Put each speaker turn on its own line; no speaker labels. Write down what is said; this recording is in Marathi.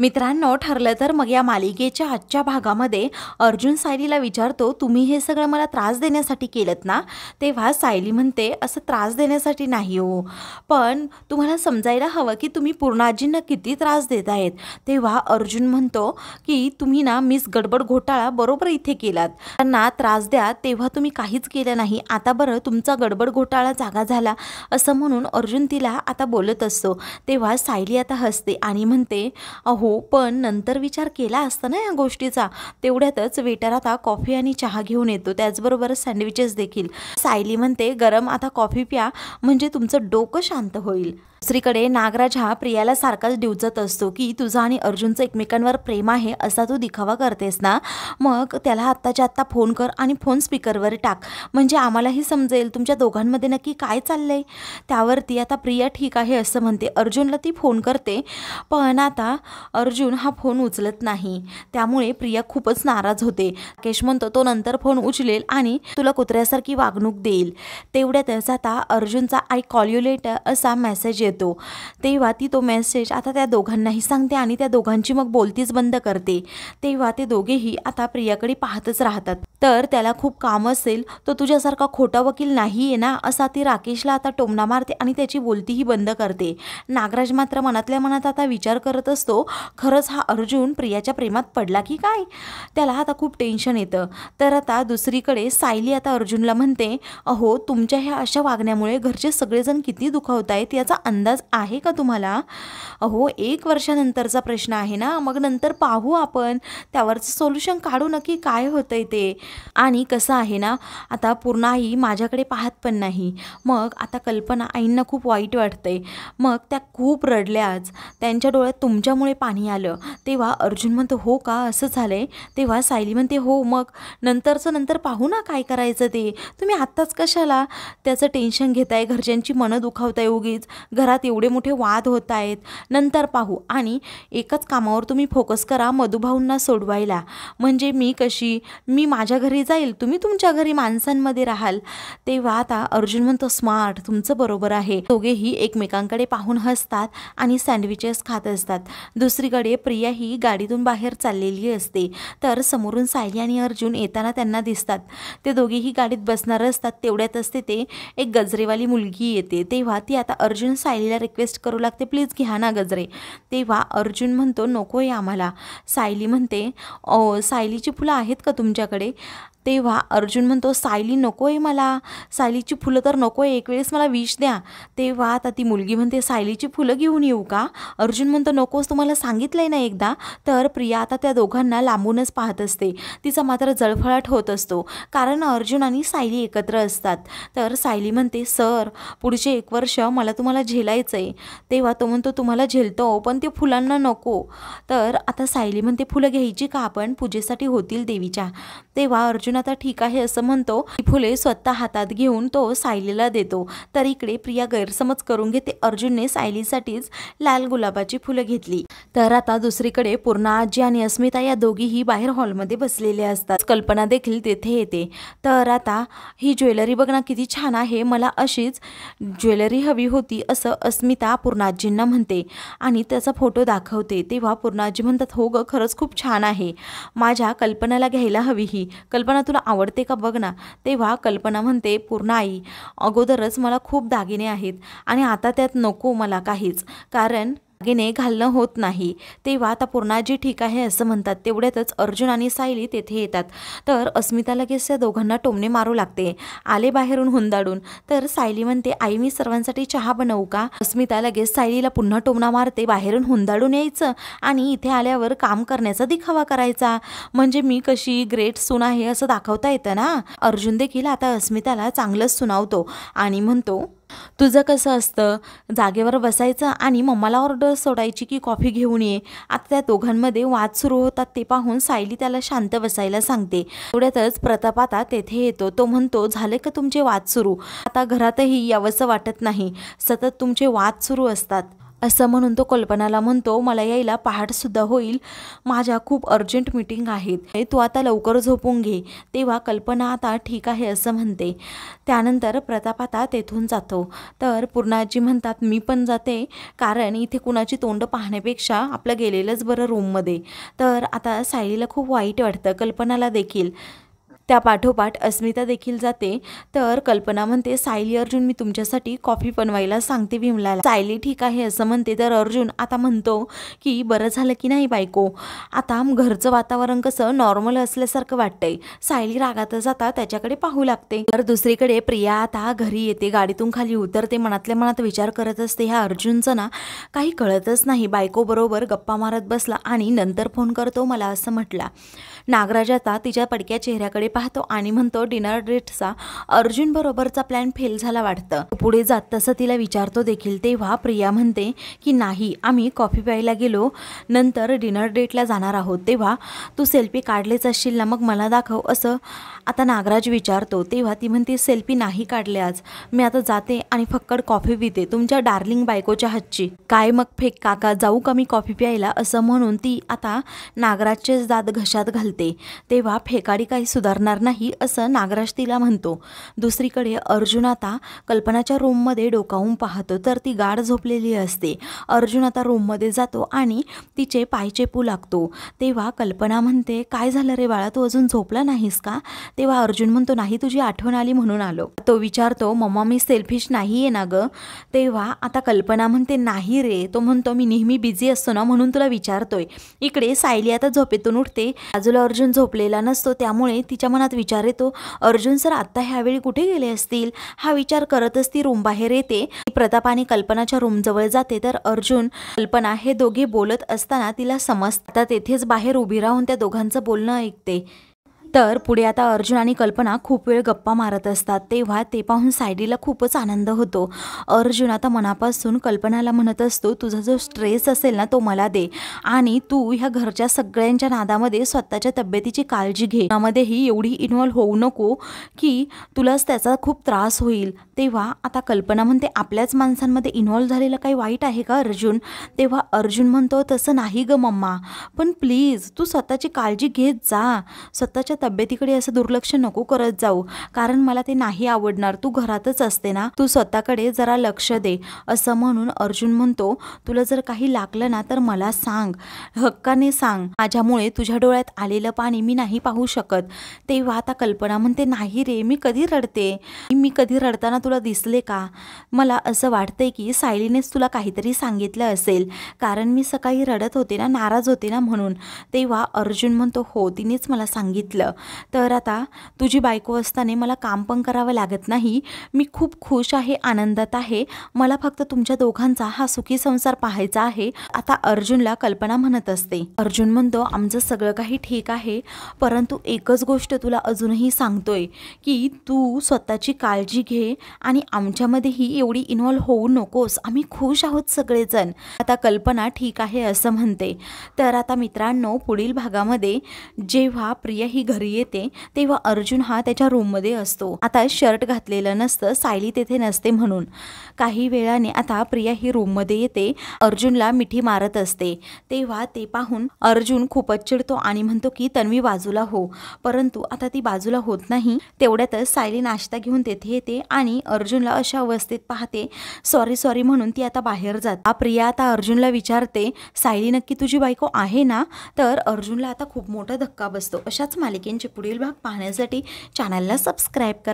मित्रांनो ठरलं तर मग या मालिकेच्या आजच्या भागामध्ये अर्जुन सायलीला विचारतो तुम्ही हे सगळं मला त्रास देण्यासाठी केलं ना तेव्हा सायली म्हणते असं त्रास देण्यासाठी नाही हो पण तुम्हाला समजायला हवं की तुम्ही पूर्णाजींना किती त्रास देत आहेत तेव्हा अर्जुन म्हणतो की तुम्ही ना मिस गडबड घोटाळा बरोबर इथे केलात त्यांना त्रास द्या तेव्हा तुम्ही काहीच केलं नाही आता बरं तुमचा गडबड घोटाळा जागा झाला असं म्हणून अर्जुन तिला आता बोलत असतो तेव्हा सायली आता हसते आणि म्हणते अहो हो पण नंतर विचार केला असता ना या गोष्टीचा तेवढ्यातच वेटर आता कॉफी आणि चहा घेऊन येतो त्याचबरोबर सँडविचेस देखील सायली म्हणते गरम आता कॉफी प्या म्हणजे तुमचं डोकं शांत होईल दुसरीकडे नागराज हा प्रियाला सारखाच डिवचत असतो की तुझा आणि अर्जुनचं एकमेकांवर प्रेम आहे असा तू दिखावा करतेस ना मग त्याला आत्ताच्या आत्ता फोन कर आणि फोन स्पीकरवर टाक म्हणजे आम्हालाही समजेल तुमच्या दोघांमध्ये नक्की काय चाललंय त्यावरती आता प्रिया ठीक आहे असं म्हणते अर्जुनला ती फोन करते पण आता अर्जुन हा फोन उचलत नाही त्यामुळे प्रिया खूपच नाराज होते केश म्हणतो तो नंतर फोन उचलेल आणि तुला कुत्र्यासारखी वागणूक देईल तेवढ्यातच आता अर्जुनचा आय कॉल्युलेटर असा मेसेज येतो तेव्हा ती तो मेसेज आता त्या दोघांनाही सांगते आणि त्या दोघांची मग बोलतीच बंद करते तेव्हा ते दोघेही आता प्रियाकडे पाहतच राहतात तर त्याला खूप काम असेल तो तुझ्यासारखा खोटा वकील नाही आहे ना असा ती राकेशला आता टोमणा मारते आणि त्याची बोलतीही बंद करते नागराज मात्र मनातल्या मनात आता विचार करत असतो खरंच हा अर्जुन प्रियाच्या प्रेमात पडला की काय त्याला आता खूप टेन्शन येतं तर आता दुसरीकडे सायली आता अर्जुनला म्हणते अहो तुमच्या ह्या अशा वागण्यामुळे घरचे सगळेजण किती दुखावत आहेत याचा अंदाज अंदाज आहे का तुम्हाला अहो एक वर्षानंतरचा प्रश्न आहे ना मग नंतर पाहू आपण त्यावरचं सोल्युशन काढू नक्की काय होतंय ते आणि कसं आहे ना आता पूर्ण आई माझ्याकडे पाहत पण नाही मग आता कल्पना आईंना खूप वाईट वाटतंय मग त्या खूप रडल्याच त्यांच्या डोळ्यात तुमच्यामुळे पाणी आलं तेव्हा अर्जुन म्हणतो हो का असं झालंय तेव्हा सायली म्हणते हो मग नंतरचं नंतर पाहू ना काय करायचं ते तुम्ही आत्ताच कशाला त्याचं टेन्शन घेताय घरच्यांची मनं दुखावताय उगीच घरात घरात एवढे मोठे वाद होत आहेत नंतर पाहू आणि एकाच कामावर तुम्ही फोकस करा मधुभाऊंना सोडवायला म्हणजे मी कशी मी माझ्या घरी जाईल तुम्ही तुमच्या घरी माणसांमध्ये राहाल तेव्हा आता अर्जुन म्हणतो स्मार्ट तुमचं बरोबर आहे दोघेही एकमेकांकडे पाहून हसतात आणि सँडविचेस खात असतात दुसरीकडे प्रिया ही गाडीतून बाहेर चाललेली असते तर समोरून सायली आणि अर्जुन येताना त्यांना दिसतात ते दोघेही गाडीत बसणार असतात तेवढ्यातच ते एक गजरेवाली मुलगी येते तेव्हा ती आता अर्जुन सायली सायलीला रिक्वेस्ट करू लागते प्लीज घ्या ना गजरे तेव्हा अर्जुन म्हणतो नको आहे आम्हाला सायली म्हणते सायलीची फुलं आहेत का तुमच्याकडे तेव्हा अर्जुन म्हणतो सायली नको आहे मला सायलीची फुलं तर नको आहे एक वेळेस मला विष द्या तेव्हा आता ती मुलगी म्हणते सायलीची फुलं घेऊन येऊ का अर्जुन म्हणतो नकोस तुम्हाला सांगितलं आहे ना एकदा तर प्रिया आता त्या दोघांना लांबूनच पाहत असते तिचा मात्र जळफळाट होत असतो कारण अर्जुन आणि सायली एकत्र असतात तर सायली म्हणते सर पुढचे एक वर्ष मला तुम्हाला झेलायचं आहे तेव्हा तो म्हणतो तुम्हाला झेलतो पण ते फुलांना नको तर आता सायली म्हणते फुलं घ्यायची का आपण पूजेसाठी होतील देवीच्या तेव्हा अर्जुन अर्जुन आता ठीक आहे असं म्हणतो फुले स्वतः हातात घेऊन तो सायलीला देतो तर इकडे प्रिया गैरसमज करून घेते अर्जुनने सायलीसाठीच लाल गुलाबाची फुलं घेतली तर आता दुसरीकडे पूर्णा आजी आणि अस्मिता या दोघीही बाहेर हॉलमध्ये बसलेले असतात कल्पना देखील तेथे येते तर आता ही ज्वेलरी बघणं किती छान आहे मला अशीच ज्वेलरी हवी होती असं अस्मिता पूर्णाजींना म्हणते आणि त्याचा फोटो दाखवते तेव्हा पूर्णाजी म्हणतात हो ग खरंच खूप छान आहे माझ्या कल्पनाला घ्यायला हवी ही कल्पना कल्पना तुला आवडते का बघ ना तेव्हा कल्पना म्हणते पूर्ण आई अगोदरच मला खूप दागिने आहेत आणि आता त्यात नको मला काहीच कारण दागिने घालणं होत नाही तेव्हा आता पूर्णाजी ठीक आहे असं म्हणतात तेवढ्यातच अर्जुन आणि सायली तेथे येतात तर अस्मिता लगेच त्या दोघांना टोमणे मारू लागते आले बाहेरून हुंदाडून तर सायली म्हणते आई मी सर्वांसाठी चहा बनवू का अस्मिता लगेच सायलीला पुन्हा टोमणा मारते बाहेरून हुंदाडून यायचं आणि इथे आल्यावर काम करण्याचा दिखावा करायचा म्हणजे मी कशी ग्रेट सून आहे असं दाखवता येतं ना अर्जुन देखील आता अस्मिताला चांगलंच सुनावतो आणि म्हणतो तुझं कसं असतं जागेवर बसायचं आणि मम्माला ऑर्डर सोडायची की कॉफी घेऊन ये आता त्या दोघांमध्ये वाद सुरू होतात ते पाहून सायली त्याला शांत बसायला सांगते एवढ्यातच प्रताप आता तेथे येतो तो म्हणतो झाले का तुमचे वाद सुरू आता घरातही यावंसं वाटत नाही सतत तुमचे वाद सुरू असतात असं म्हणून तो कल्पनाला म्हणतो मला यायला पहाटसुद्धा होईल माझ्या खूप अर्जंट मीटिंग आहेत तू आता लवकर झोपून घे तेव्हा कल्पना आता ठीक आहे असं म्हणते त्यानंतर प्रताप आता तेथून जातो तर पूर्णाजी म्हणतात मी पण जाते कारण इथे कुणाची तोंड पाहण्यापेक्षा आपलं गेलेलंच बरं रूममध्ये तर आता सायलीला खूप वाईट वाटतं कल्पनाला देखील त्या पाठोपाठ अस्मिता देखील जाते तर कल्पना म्हणते सायली अर्जुन मी तुमच्यासाठी कॉफी बनवायला सांगते भीमलाला सायली ठीक आहे असं म्हणते तर अर्जुन आता म्हणतो की बरं झालं की नाही बायको आता घरचं वातावरण कसं नॉर्मल असल्यासारखं वाटतंय सायली रागातच जाता त्याच्याकडे पाहू लागते तर दुसरीकडे प्रिया आता घरी येते गाडीतून खाली उतरते मनातल्या मनात विचार करत असते ह्या अर्जुनचं ना काही कळतच नाही बायकोबरोबर गप्पा मारत बसला आणि नंतर फोन करतो मला असं म्हटला नागराज आता तिच्या पडक्या चेहऱ्याकडे पाहतो आणि म्हणतो डिनर डेटचा अर्जुन बरोबरचा प्लॅन फेल झाला वाटतं पुढे जात तसं तिला विचारतो देखील तेव्हा प्रिया म्हणते की नाही आम्ही कॉफी प्यायला गेलो नंतर डिनर डेटला जाणार आहोत तेव्हा तू सेल्फी काढलेच असशील ना मग मला दाखव असं आता नागराज विचारतो तेव्हा ती म्हणते सेल्फी नाही काढले आज मी आता जाते आणि फक्कड कॉफी पिते तुमच्या डार्लिंग बायकोच्या हातची काय मग फेक काका जाऊ का मी कॉफी प्यायला असं म्हणून ती आता नागराजचे दात घशात घालते तेव्हा फेकाडी काही सुधारणार नाही असं नागराज तिला म्हणतो दुसरीकडे अर्जुन आता कल्पनाच्या रूममध्ये डोकावून पाहतो तर ती गाढ झोपलेली असते अर्जुन आता रूममध्ये जातो आणि तिचे पायचेपू लागतो तेव्हा कल्पना म्हणते काय झालं रे बाळा तू अजून झोपला नाहीस का तेव्हा अर्जुन म्हणतो नाही तुझी आठवण आली म्हणून आलो तो विचारतो मम्मा मी सेल्फिश नाही आहे ना ग तेव्हा आता कल्पना म्हणते नाही रे तो म्हणतो मी नेहमी बिझी असतो ना म्हणून तुला विचारतोय इकडे सायली आता झोपेतून उठते बाजूला अर्जुन झोपलेला नसतो त्यामुळे तिच्या मनात विचार येतो अर्जुन सर आत्ता ह्यावेळी कुठे गेले असतील हा विचार करतच ती रूम बाहेर येते प्रताप आणि कल्पनाच्या रूमजवळ जाते तर अर्जुन कल्पना हे दोघे बोलत असताना तिला समजतात तेथेच बाहेर उभी राहून त्या दोघांचं बोलणं ऐकते तर पुढे आता अर्जुन आणि कल्पना खूप वेळ गप्पा मारत असतात तेव्हा ते पाहून सायडीला खूपच आनंद होतो अर्जुन आता मनापासून कल्पनाला म्हणत असतो तुझा जो स्ट्रेस असेल ना तो मला दे आणि तू ह्या घरच्या सगळ्यांच्या नादामध्ये स्वतःच्या तब्येतीची काळजी घे एवढी इन्व्हॉल्व होऊ नको की तुलाच त्याचा खूप त्रास होईल तेव्हा आता कल्पना म्हणते आपल्याच माणसांमध्ये इन्व्हॉल्व झालेलं काही वाईट आहे का अर्जुन तेव्हा अर्जुन म्हणतो तसं नाही ग मम्मा पण प्लीज तू स्वतःची काळजी घेत जा स्वतःच्या तब्येतीकडे असं दुर्लक्ष नको करत जाऊ कारण मला ते नाही आवडणार तू घरातच असते ना तू स्वतःकडे जरा लक्ष दे असं म्हणून अर्जुन म्हणतो तुला जर काही लागलं ना तर मला सांग हक्काने सांग माझ्यामुळे तुझ्या डोळ्यात आलेलं पाणी मी नाही पाहू शकत तेव्हा आता कल्पना म्हणते नाही रे मी कधी रडते मी कधी रडताना तुला दिसले का मला असं वाटतंय की सायलीनेच तुला काहीतरी सांगितलं असेल कारण मी सकाळी रडत होते ना नाराज होते ना म्हणून तेव्हा अर्जुन म्हणतो हो तिनेच मला सांगितलं तर आता तुझी बायको असताना मला काम पण करावं लागत नाही मी खूप खुश आहे आनंदात आहे मला फक्त तुमच्या दोघांचा हा सुखी संसार पाहायचा आहे आता अर्जुनला कल्पना म्हणत असते अर्जुन म्हणतो आमचं सगळं काही ठीक आहे परंतु एकच गोष्ट तुला अजूनही सांगतोय की तू स्वतःची काळजी घे आणि आमच्यामध्येही एवढी इन्व्हॉल्व होऊ नकोस आम्ही खुश आहोत सगळेजण आता कल्पना ठीक आहे असं म्हणते तर आता मित्रांनो पुढील भागामध्ये जेव्हा प्रिया ही घर घरी येते तेव्हा अर्जुन हा त्याच्या रूममध्ये असतो आता शर्ट घातलेलं नसतं सायली तेथे नसते म्हणून काही वेळाने आता प्रिया ही रूममध्ये येते अर्जुनला मिठी मारत असते तेव्हा ते पाहून अर्जुन खूपच चिडतो आणि म्हणतो की तन्वी बाजूला हो परंतु आता ती बाजूला होत नाही तेवढ्यातच सायली नाश्ता घेऊन तेथे येते आणि अर्जुनला अशा अवस्थेत पाहते सॉरी सॉरी म्हणून ती आता बाहेर जात प्रिया आता अर्जुनला विचारते सायली नक्की तुझी बायको आहे ना तर अर्जुनला आता खूप मोठा धक्का बसतो अशाच मालिके आणखीनचे पुढील भाग पाहण्यासाठी चॅनलला सबस्क्राईब करा